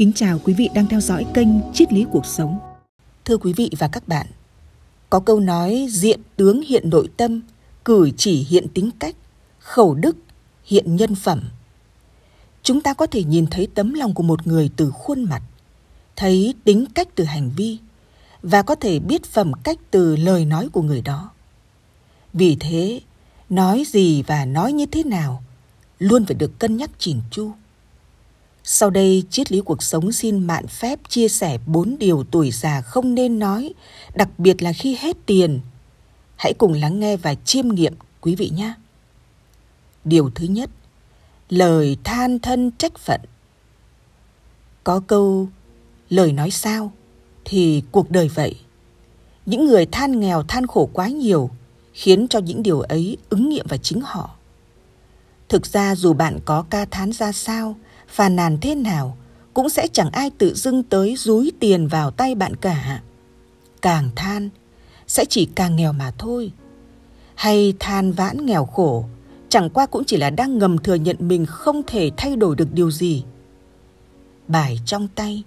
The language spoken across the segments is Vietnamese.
Kính chào quý vị đang theo dõi kênh Triết lý cuộc sống. Thưa quý vị và các bạn, có câu nói diện tướng hiện nội tâm, cử chỉ hiện tính cách, khẩu đức hiện nhân phẩm. Chúng ta có thể nhìn thấy tấm lòng của một người từ khuôn mặt, thấy tính cách từ hành vi và có thể biết phẩm cách từ lời nói của người đó. Vì thế, nói gì và nói như thế nào luôn phải được cân nhắc chỉn chu sau đây, triết lý cuộc sống xin mạn phép chia sẻ 4 điều tuổi già không nên nói, đặc biệt là khi hết tiền. Hãy cùng lắng nghe và chiêm nghiệm quý vị nhé. Điều thứ nhất, lời than thân trách phận. Có câu lời nói sao thì cuộc đời vậy. Những người than nghèo than khổ quá nhiều khiến cho những điều ấy ứng nghiệm vào chính họ. Thực ra dù bạn có ca thán ra sao, phàn nàn thế nào cũng sẽ chẳng ai tự dưng tới rúi tiền vào tay bạn cả càng than sẽ chỉ càng nghèo mà thôi hay than vãn nghèo khổ chẳng qua cũng chỉ là đang ngầm thừa nhận mình không thể thay đổi được điều gì bài trong tay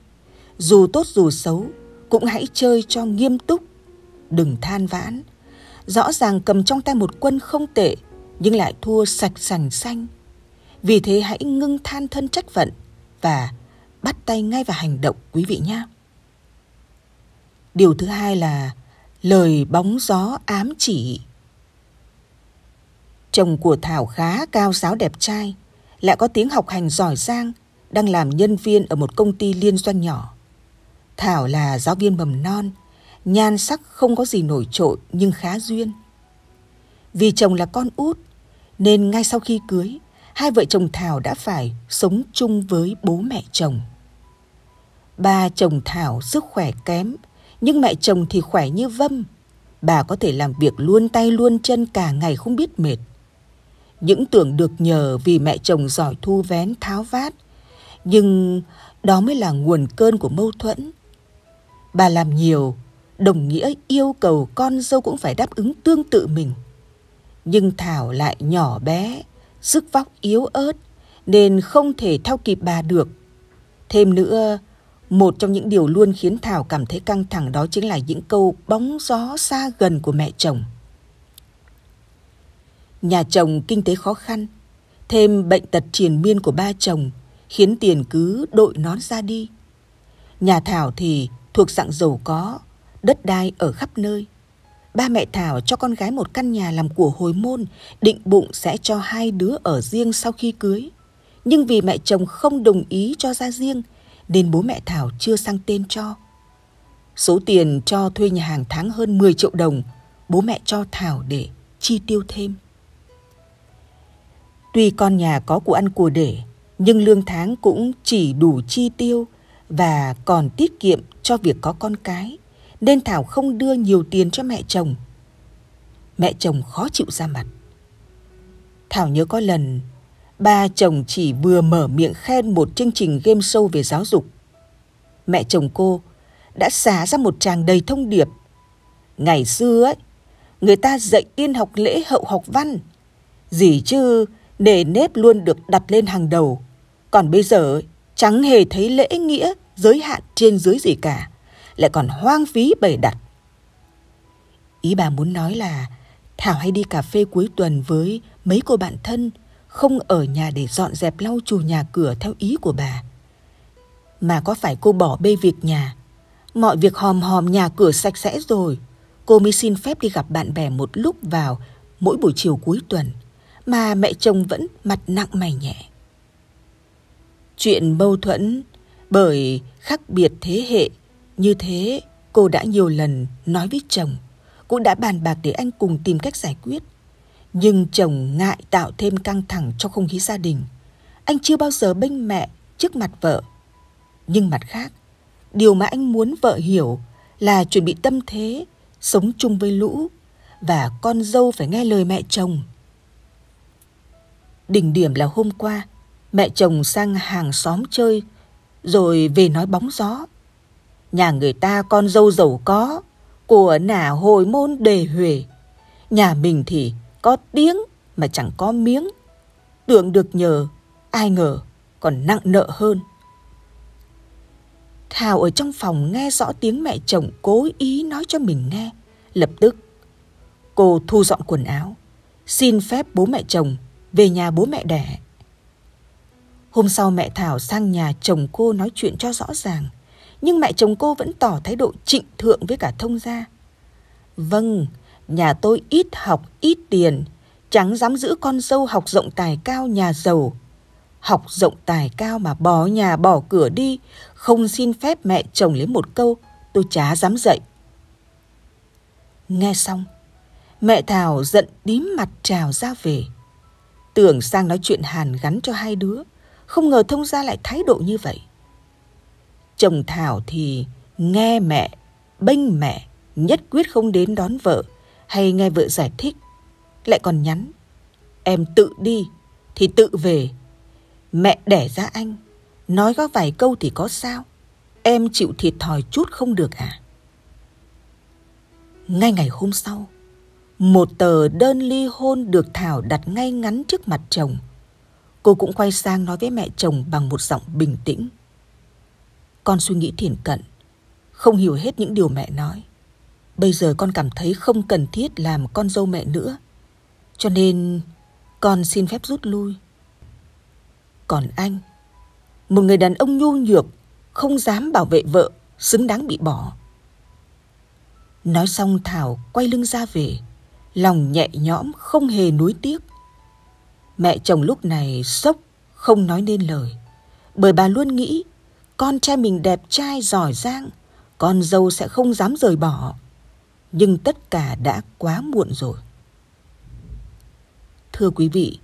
dù tốt dù xấu cũng hãy chơi cho nghiêm túc đừng than vãn rõ ràng cầm trong tay một quân không tệ nhưng lại thua sạch sành xanh vì thế hãy ngưng than thân trách phận và bắt tay ngay vào hành động quý vị nhé. Điều thứ hai là lời bóng gió ám chỉ. Chồng của Thảo khá cao giáo đẹp trai, lại có tiếng học hành giỏi giang, đang làm nhân viên ở một công ty liên doanh nhỏ. Thảo là giáo viên mầm non, nhan sắc không có gì nổi trội nhưng khá duyên. Vì chồng là con út, nên ngay sau khi cưới, hai vợ chồng Thảo đã phải sống chung với bố mẹ chồng. Ba chồng Thảo sức khỏe kém, nhưng mẹ chồng thì khỏe như vâm. Bà có thể làm việc luôn tay luôn chân cả ngày không biết mệt. Những tưởng được nhờ vì mẹ chồng giỏi thu vén tháo vát, nhưng đó mới là nguồn cơn của mâu thuẫn. Bà làm nhiều, đồng nghĩa yêu cầu con dâu cũng phải đáp ứng tương tự mình. Nhưng Thảo lại nhỏ bé, sức vóc yếu ớt nên không thể theo kịp bà được. Thêm nữa, một trong những điều luôn khiến Thảo cảm thấy căng thẳng đó chính là những câu bóng gió xa gần của mẹ chồng. Nhà chồng kinh tế khó khăn, thêm bệnh tật triền miên của ba chồng khiến tiền cứ đội nón ra đi. Nhà Thảo thì thuộc dạng giàu có, đất đai ở khắp nơi ba mẹ Thảo cho con gái một căn nhà làm của hồi môn, định bụng sẽ cho hai đứa ở riêng sau khi cưới. Nhưng vì mẹ chồng không đồng ý cho ra riêng, nên bố mẹ Thảo chưa sang tên cho. Số tiền cho thuê nhà hàng tháng hơn 10 triệu đồng, bố mẹ cho Thảo để chi tiêu thêm. Tuy con nhà có của ăn của để, nhưng lương tháng cũng chỉ đủ chi tiêu và còn tiết kiệm cho việc có con cái nên Thảo không đưa nhiều tiền cho mẹ chồng. Mẹ chồng khó chịu ra mặt. Thảo nhớ có lần, ba chồng chỉ vừa mở miệng khen một chương trình game show về giáo dục. Mẹ chồng cô đã xá ra một tràng đầy thông điệp. Ngày xưa ấy, người ta dạy tiên học lễ hậu học văn. Gì chứ, nề nếp luôn được đặt lên hàng đầu. Còn bây giờ, chẳng hề thấy lễ nghĩa giới hạn trên dưới gì cả lại còn hoang phí bày đặt. Ý bà muốn nói là Thảo hay đi cà phê cuối tuần với mấy cô bạn thân, không ở nhà để dọn dẹp lau chùi nhà cửa theo ý của bà. Mà có phải cô bỏ bê việc nhà, mọi việc hòm hòm nhà cửa sạch sẽ rồi, cô mới xin phép đi gặp bạn bè một lúc vào mỗi buổi chiều cuối tuần, mà mẹ chồng vẫn mặt nặng mày nhẹ. Chuyện mâu thuẫn bởi khác biệt thế hệ như thế, cô đã nhiều lần nói với chồng, cũng đã bàn bạc để anh cùng tìm cách giải quyết. Nhưng chồng ngại tạo thêm căng thẳng cho không khí gia đình. Anh chưa bao giờ bênh mẹ trước mặt vợ. Nhưng mặt khác, điều mà anh muốn vợ hiểu là chuẩn bị tâm thế, sống chung với lũ và con dâu phải nghe lời mẹ chồng. Đỉnh điểm là hôm qua, mẹ chồng sang hàng xóm chơi rồi về nói bóng gió. Nhà người ta con dâu giàu có, của nà hồi môn đề huề. Nhà mình thì có tiếng mà chẳng có miếng. Tưởng được nhờ, ai ngờ còn nặng nợ hơn. Thảo ở trong phòng nghe rõ tiếng mẹ chồng cố ý nói cho mình nghe. Lập tức, cô thu dọn quần áo, xin phép bố mẹ chồng về nhà bố mẹ đẻ. Hôm sau mẹ Thảo sang nhà chồng cô nói chuyện cho rõ ràng – nhưng mẹ chồng cô vẫn tỏ thái độ trịnh thượng với cả thông gia. Vâng, nhà tôi ít học ít tiền, chẳng dám giữ con dâu học rộng tài cao nhà giàu. Học rộng tài cao mà bỏ nhà bỏ cửa đi, không xin phép mẹ chồng lấy một câu, tôi chả dám dậy. Nghe xong, mẹ Thảo giận tím mặt trào ra về. Tưởng sang nói chuyện hàn gắn cho hai đứa, không ngờ thông gia lại thái độ như vậy. Chồng Thảo thì nghe mẹ, bênh mẹ, nhất quyết không đến đón vợ hay nghe vợ giải thích. Lại còn nhắn, em tự đi thì tự về. Mẹ đẻ ra anh, nói có vài câu thì có sao. Em chịu thiệt thòi chút không được à? Ngay ngày hôm sau, một tờ đơn ly hôn được Thảo đặt ngay ngắn trước mặt chồng. Cô cũng quay sang nói với mẹ chồng bằng một giọng bình tĩnh. Con suy nghĩ thiển cận, không hiểu hết những điều mẹ nói. Bây giờ con cảm thấy không cần thiết làm con dâu mẹ nữa. Cho nên con xin phép rút lui. Còn anh, một người đàn ông nhu nhược, không dám bảo vệ vợ, xứng đáng bị bỏ. Nói xong Thảo quay lưng ra về, lòng nhẹ nhõm không hề nuối tiếc. Mẹ chồng lúc này sốc, không nói nên lời, bởi bà luôn nghĩ con trai mình đẹp trai giỏi giang con dâu sẽ không dám rời bỏ nhưng tất cả đã quá muộn rồi thưa quý vị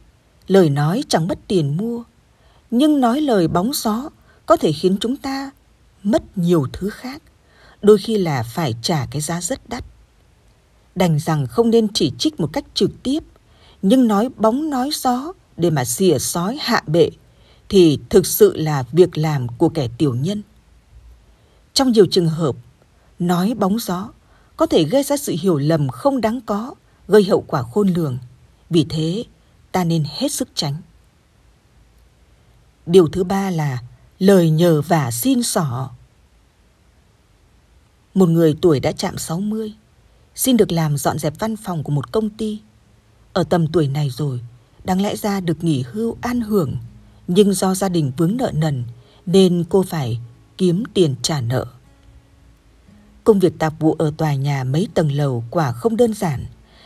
lời nói chẳng mất tiền mua nhưng nói lời bóng gió có thể khiến chúng ta mất nhiều thứ khác đôi khi là phải trả cái giá rất đắt đành rằng không nên chỉ trích một cách trực tiếp nhưng nói bóng nói gió để mà xỉa sói hạ bệ thì thực sự là việc làm của kẻ tiểu nhân. Trong nhiều trường hợp, nói bóng gió có thể gây ra sự hiểu lầm không đáng có, gây hậu quả khôn lường. Vì thế, ta nên hết sức tránh. Điều thứ ba là lời nhờ và xin sỏ. Một người tuổi đã chạm 60, xin được làm dọn dẹp văn phòng của một công ty. Ở tầm tuổi này rồi, đáng lẽ ra được nghỉ hưu an hưởng – nhưng do gia đình vướng nợ nần nên cô phải kiếm tiền trả nợ. Công việc tạp vụ ở tòa nhà mấy tầng lầu quả không đơn giản.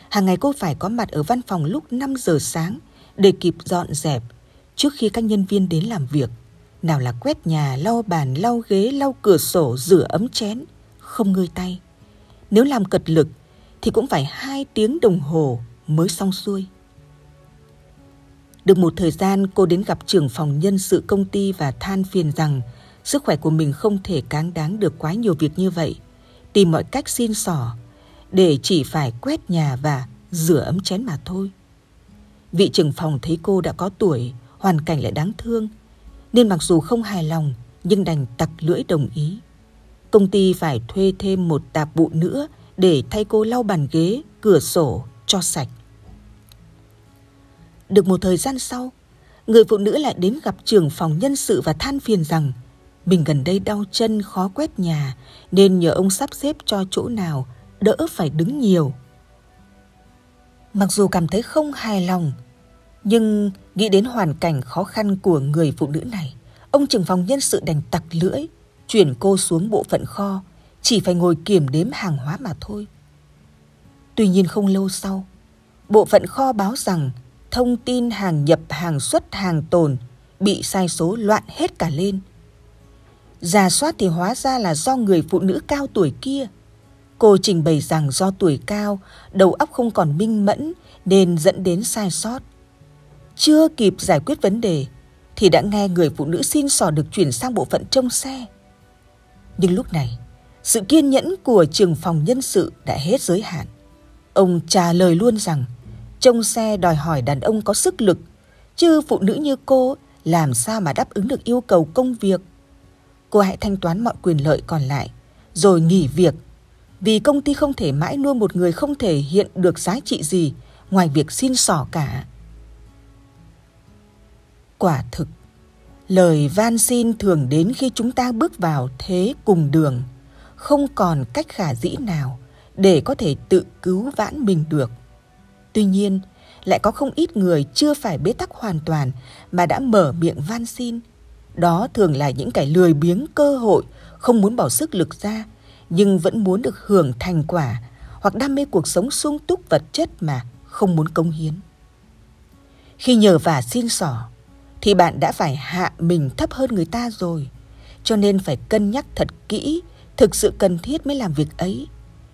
Hàng ngày cô phải có mặt ở văn phòng lúc 5 giờ sáng để kịp dọn dẹp trước khi các nhân viên đến làm việc. Nào là quét nhà, lau bàn, lau ghế, lau cửa sổ, rửa ấm chén, không ngơi tay. Nếu làm cật lực thì cũng phải 2 tiếng đồng hồ mới xong xuôi. Được một thời gian, cô đến gặp trưởng phòng nhân sự công ty và than phiền rằng sức khỏe của mình không thể cáng đáng được quá nhiều việc như vậy. Tìm mọi cách xin sỏ để chỉ phải quét nhà và rửa ấm chén mà thôi. Vị trưởng phòng thấy cô đã có tuổi, hoàn cảnh lại đáng thương, nên mặc dù không hài lòng nhưng đành tặc lưỡi đồng ý. Công ty phải thuê thêm một tạp vụ nữa để thay cô lau bàn ghế, cửa sổ cho sạch. Được một thời gian sau, người phụ nữ lại đến gặp trưởng phòng nhân sự và than phiền rằng mình gần đây đau chân khó quét nhà nên nhờ ông sắp xếp cho chỗ nào đỡ phải đứng nhiều. Mặc dù cảm thấy không hài lòng, nhưng nghĩ đến hoàn cảnh khó khăn của người phụ nữ này, ông trưởng phòng nhân sự đành tặc lưỡi, chuyển cô xuống bộ phận kho, chỉ phải ngồi kiểm đếm hàng hóa mà thôi. Tuy nhiên không lâu sau, bộ phận kho báo rằng thông tin hàng nhập, hàng xuất, hàng tồn bị sai số loạn hết cả lên. Giả soát thì hóa ra là do người phụ nữ cao tuổi kia. Cô trình bày rằng do tuổi cao, đầu óc không còn minh mẫn nên dẫn đến sai sót. Chưa kịp giải quyết vấn đề thì đã nghe người phụ nữ xin sò được chuyển sang bộ phận trông xe. Nhưng lúc này, sự kiên nhẫn của trường phòng nhân sự đã hết giới hạn. Ông trả lời luôn rằng Trông xe đòi hỏi đàn ông có sức lực, chứ phụ nữ như cô làm sao mà đáp ứng được yêu cầu công việc. Cô hãy thanh toán mọi quyền lợi còn lại, rồi nghỉ việc. Vì công ty không thể mãi nuôi một người không thể hiện được giá trị gì ngoài việc xin sỏ cả. Quả thực, lời van xin thường đến khi chúng ta bước vào thế cùng đường, không còn cách khả dĩ nào để có thể tự cứu vãn mình được. Tuy nhiên, lại có không ít người chưa phải bế tắc hoàn toàn mà đã mở miệng van xin. Đó thường là những kẻ lười biếng cơ hội, không muốn bỏ sức lực ra, nhưng vẫn muốn được hưởng thành quả hoặc đam mê cuộc sống sung túc vật chất mà không muốn cống hiến. Khi nhờ và xin sỏ, thì bạn đã phải hạ mình thấp hơn người ta rồi, cho nên phải cân nhắc thật kỹ, thực sự cần thiết mới làm việc ấy.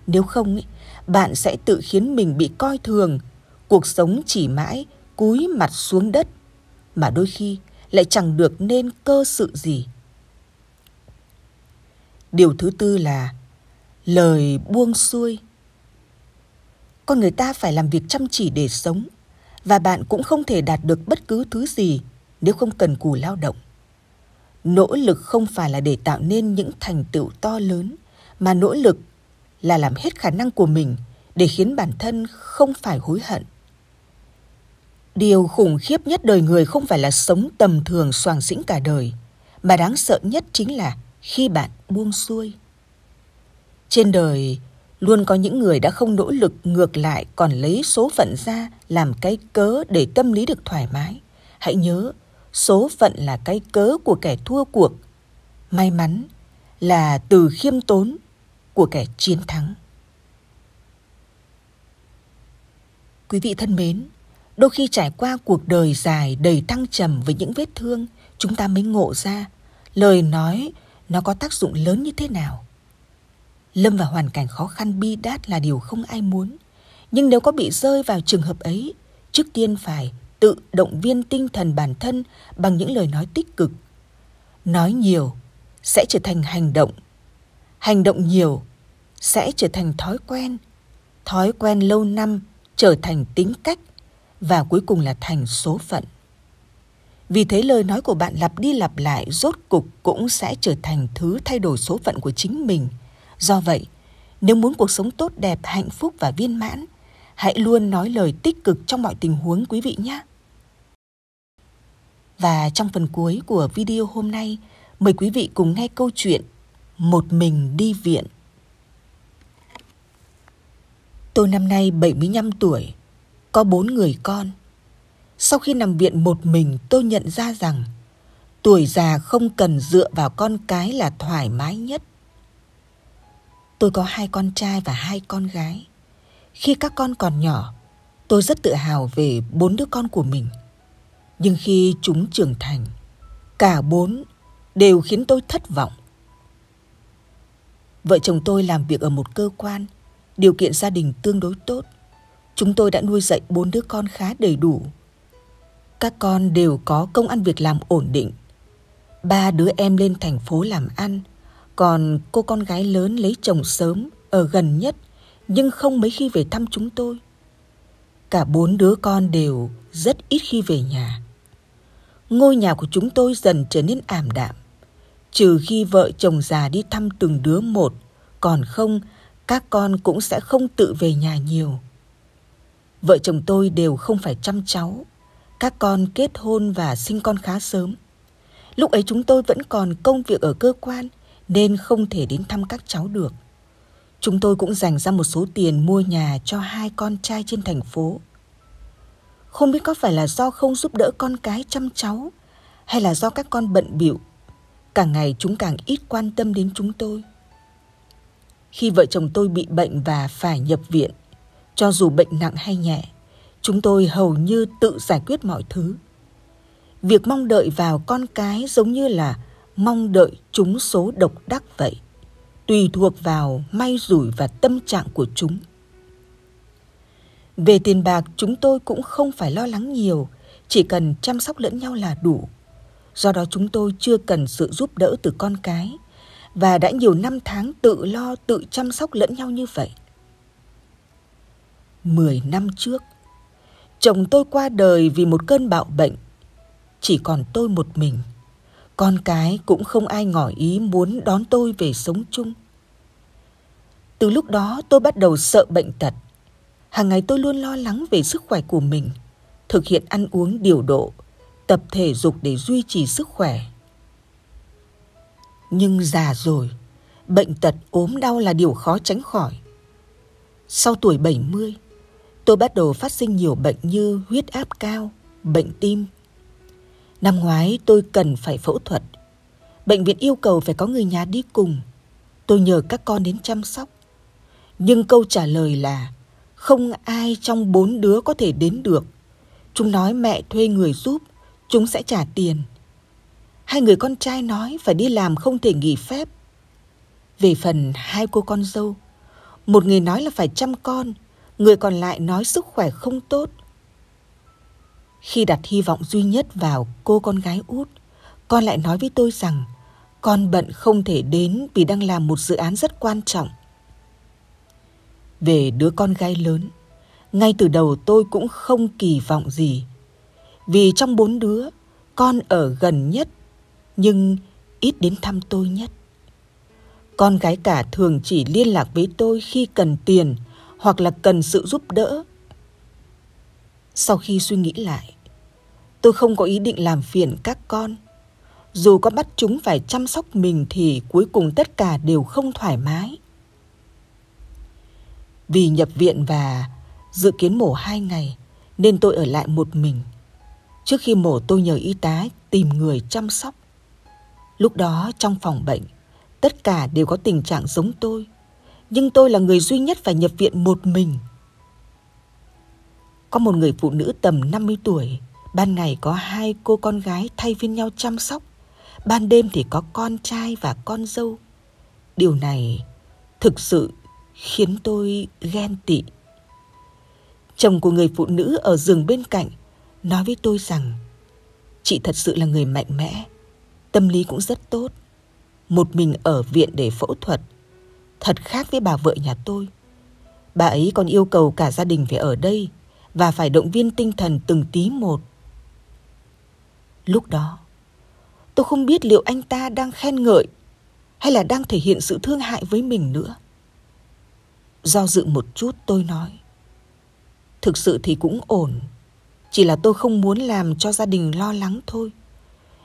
Nếu không, bạn sẽ tự khiến mình bị coi thường, cuộc sống chỉ mãi cúi mặt xuống đất mà đôi khi lại chẳng được nên cơ sự gì điều thứ tư là lời buông xuôi con người ta phải làm việc chăm chỉ để sống và bạn cũng không thể đạt được bất cứ thứ gì nếu không cần cù lao động nỗ lực không phải là để tạo nên những thành tựu to lớn mà nỗ lực là làm hết khả năng của mình để khiến bản thân không phải hối hận Điều khủng khiếp nhất đời người không phải là sống tầm thường soàng xĩnh cả đời, mà đáng sợ nhất chính là khi bạn buông xuôi. Trên đời, luôn có những người đã không nỗ lực ngược lại còn lấy số phận ra làm cái cớ để tâm lý được thoải mái. Hãy nhớ, số phận là cái cớ của kẻ thua cuộc. May mắn là từ khiêm tốn của kẻ chiến thắng. Quý vị thân mến, Đôi khi trải qua cuộc đời dài đầy thăng trầm với những vết thương, chúng ta mới ngộ ra lời nói nó có tác dụng lớn như thế nào. Lâm vào hoàn cảnh khó khăn bi đát là điều không ai muốn. Nhưng nếu có bị rơi vào trường hợp ấy, trước tiên phải tự động viên tinh thần bản thân bằng những lời nói tích cực. Nói nhiều sẽ trở thành hành động. Hành động nhiều sẽ trở thành thói quen. Thói quen lâu năm trở thành tính cách và cuối cùng là thành số phận. Vì thế lời nói của bạn lặp đi lặp lại rốt cục cũng sẽ trở thành thứ thay đổi số phận của chính mình. Do vậy, nếu muốn cuộc sống tốt đẹp, hạnh phúc và viên mãn, hãy luôn nói lời tích cực trong mọi tình huống quý vị nhé. Và trong phần cuối của video hôm nay, mời quý vị cùng nghe câu chuyện Một mình đi viện. Tôi năm nay 75 tuổi, có bốn người con. Sau khi nằm viện một mình tôi nhận ra rằng tuổi già không cần dựa vào con cái là thoải mái nhất. Tôi có hai con trai và hai con gái. Khi các con còn nhỏ, tôi rất tự hào về bốn đứa con của mình. Nhưng khi chúng trưởng thành, cả bốn đều khiến tôi thất vọng. Vợ chồng tôi làm việc ở một cơ quan, điều kiện gia đình tương đối tốt – chúng tôi đã nuôi dạy bốn đứa con khá đầy đủ. Các con đều có công ăn việc làm ổn định. Ba đứa em lên thành phố làm ăn, còn cô con gái lớn lấy chồng sớm ở gần nhất nhưng không mấy khi về thăm chúng tôi. Cả bốn đứa con đều rất ít khi về nhà. Ngôi nhà của chúng tôi dần trở nên ảm đạm, trừ khi vợ chồng già đi thăm từng đứa một, còn không các con cũng sẽ không tự về nhà nhiều Vợ chồng tôi đều không phải chăm cháu. Các con kết hôn và sinh con khá sớm. Lúc ấy chúng tôi vẫn còn công việc ở cơ quan nên không thể đến thăm các cháu được. Chúng tôi cũng dành ra một số tiền mua nhà cho hai con trai trên thành phố. Không biết có phải là do không giúp đỡ con cái chăm cháu hay là do các con bận bịu càng ngày chúng càng ít quan tâm đến chúng tôi khi vợ chồng tôi bị bệnh và phải nhập viện cho dù bệnh nặng hay nhẹ chúng tôi hầu như tự giải quyết mọi thứ việc mong đợi vào con cái giống như là mong đợi chúng số độc đắc vậy tùy thuộc vào may rủi và tâm trạng của chúng về tiền bạc chúng tôi cũng không phải lo lắng nhiều chỉ cần chăm sóc lẫn nhau là đủ do đó chúng tôi chưa cần sự giúp đỡ từ con cái và đã nhiều năm tháng tự lo tự chăm sóc lẫn nhau như vậy 10 năm trước. Chồng tôi qua đời vì một cơn bạo bệnh. Chỉ còn tôi một mình. Con cái cũng không ai ngỏ ý muốn đón tôi về sống chung. Từ lúc đó tôi bắt đầu sợ bệnh tật. Hàng ngày tôi luôn lo lắng về sức khỏe của mình, thực hiện ăn uống điều độ, tập thể dục để duy trì sức khỏe. Nhưng già rồi, bệnh tật ốm đau là điều khó tránh khỏi. Sau tuổi 70, tôi bắt đầu phát sinh nhiều bệnh như huyết áp cao, bệnh tim. Năm ngoái tôi cần phải phẫu thuật. Bệnh viện yêu cầu phải có người nhà đi cùng. Tôi nhờ các con đến chăm sóc. Nhưng câu trả lời là không ai trong bốn đứa có thể đến được. Chúng nói mẹ thuê người giúp, chúng sẽ trả tiền. Hai người con trai nói phải đi làm không thể nghỉ phép. Về phần hai cô con dâu, một người nói là phải chăm con, người còn lại nói sức khỏe không tốt khi đặt hy vọng duy nhất vào cô con gái út con lại nói với tôi rằng con bận không thể đến vì đang làm một dự án rất quan trọng về đứa con gái lớn ngay từ đầu tôi cũng không kỳ vọng gì vì trong bốn đứa con ở gần nhất nhưng ít đến thăm tôi nhất con gái cả thường chỉ liên lạc với tôi khi cần tiền hoặc là cần sự giúp đỡ sau khi suy nghĩ lại tôi không có ý định làm phiền các con dù có bắt chúng phải chăm sóc mình thì cuối cùng tất cả đều không thoải mái vì nhập viện và dự kiến mổ hai ngày nên tôi ở lại một mình. Trước khi mổ tôi nhờ y tá tìm người chăm sóc. Lúc đó trong phòng bệnh, tất cả đều có tình trạng giống tôi – nhưng tôi là người duy nhất phải nhập viện một mình. Có một người phụ nữ tầm 50 tuổi, ban ngày có hai cô con gái thay phiên nhau chăm sóc, ban đêm thì có con trai và con dâu. Điều này thực sự khiến tôi ghen tị. Chồng của người phụ nữ ở giường bên cạnh nói với tôi rằng chị thật sự là người mạnh mẽ, tâm lý cũng rất tốt. Một mình ở viện để phẫu thuật – Thật khác với bà vợ nhà tôi. Bà ấy còn yêu cầu cả gia đình phải ở đây và phải động viên tinh thần từng tí một. Lúc đó, tôi không biết liệu anh ta đang khen ngợi hay là đang thể hiện sự thương hại với mình nữa. Do dự một chút tôi nói. Thực sự thì cũng ổn, chỉ là tôi không muốn làm cho gia đình lo lắng thôi.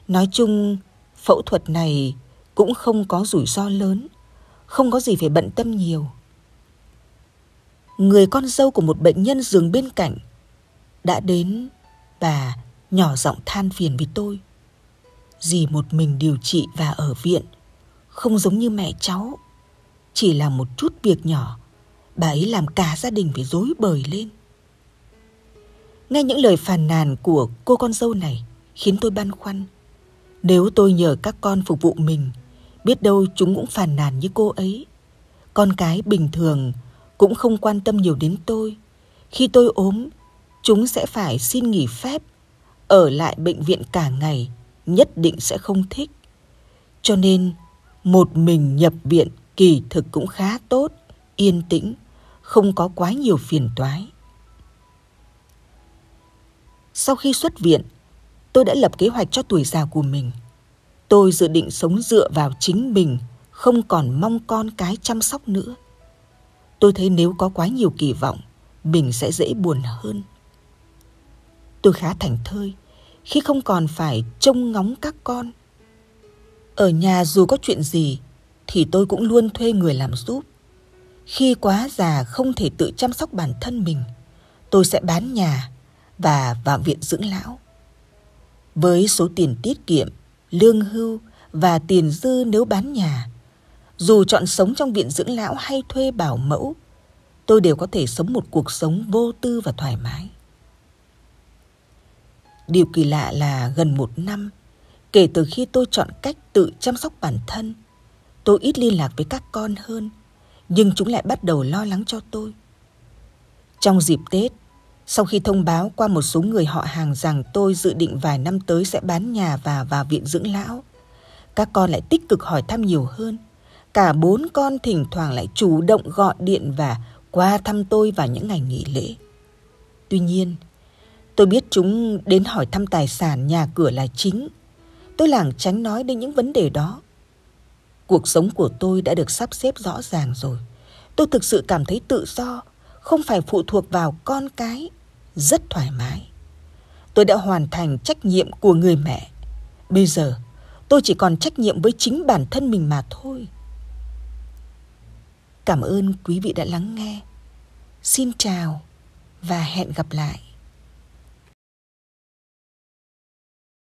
Nói chung, phẫu thuật này cũng không có rủi ro lớn không có gì phải bận tâm nhiều. Người con dâu của một bệnh nhân giường bên cạnh đã đến và nhỏ giọng than phiền với tôi. Dì một mình điều trị và ở viện, không giống như mẹ cháu. Chỉ là một chút việc nhỏ, bà ấy làm cả gia đình phải rối bời lên. Nghe những lời phàn nàn của cô con dâu này khiến tôi băn khoăn. Nếu tôi nhờ các con phục vụ mình – biết đâu chúng cũng phàn nàn như cô ấy con cái bình thường cũng không quan tâm nhiều đến tôi khi tôi ốm chúng sẽ phải xin nghỉ phép ở lại bệnh viện cả ngày nhất định sẽ không thích cho nên một mình nhập viện kỳ thực cũng khá tốt yên tĩnh không có quá nhiều phiền toái sau khi xuất viện tôi đã lập kế hoạch cho tuổi già của mình Tôi dự định sống dựa vào chính mình, không còn mong con cái chăm sóc nữa. Tôi thấy nếu có quá nhiều kỳ vọng, mình sẽ dễ buồn hơn. Tôi khá thành thơi khi không còn phải trông ngóng các con. Ở nhà dù có chuyện gì thì tôi cũng luôn thuê người làm giúp. Khi quá già không thể tự chăm sóc bản thân mình, tôi sẽ bán nhà và vào viện dưỡng lão. Với số tiền tiết kiệm lương hưu và tiền dư nếu bán nhà. Dù chọn sống trong viện dưỡng lão hay thuê bảo mẫu, tôi đều có thể sống một cuộc sống vô tư và thoải mái. Điều kỳ lạ là gần một năm, kể từ khi tôi chọn cách tự chăm sóc bản thân, tôi ít liên lạc với các con hơn, nhưng chúng lại bắt đầu lo lắng cho tôi. Trong dịp Tết, sau khi thông báo qua một số người họ hàng rằng tôi dự định vài năm tới sẽ bán nhà và vào viện dưỡng lão, các con lại tích cực hỏi thăm nhiều hơn. Cả bốn con thỉnh thoảng lại chủ động gọi điện và qua thăm tôi vào những ngày nghỉ lễ. Tuy nhiên, tôi biết chúng đến hỏi thăm tài sản nhà cửa là chính. Tôi lảng tránh nói đến những vấn đề đó. Cuộc sống của tôi đã được sắp xếp rõ ràng rồi. Tôi thực sự cảm thấy tự do không phải phụ thuộc vào con cái rất thoải mái tôi đã hoàn thành trách nhiệm của người mẹ bây giờ tôi chỉ còn trách nhiệm với chính bản thân mình mà thôi cảm ơn quý vị đã lắng nghe xin chào và hẹn gặp lại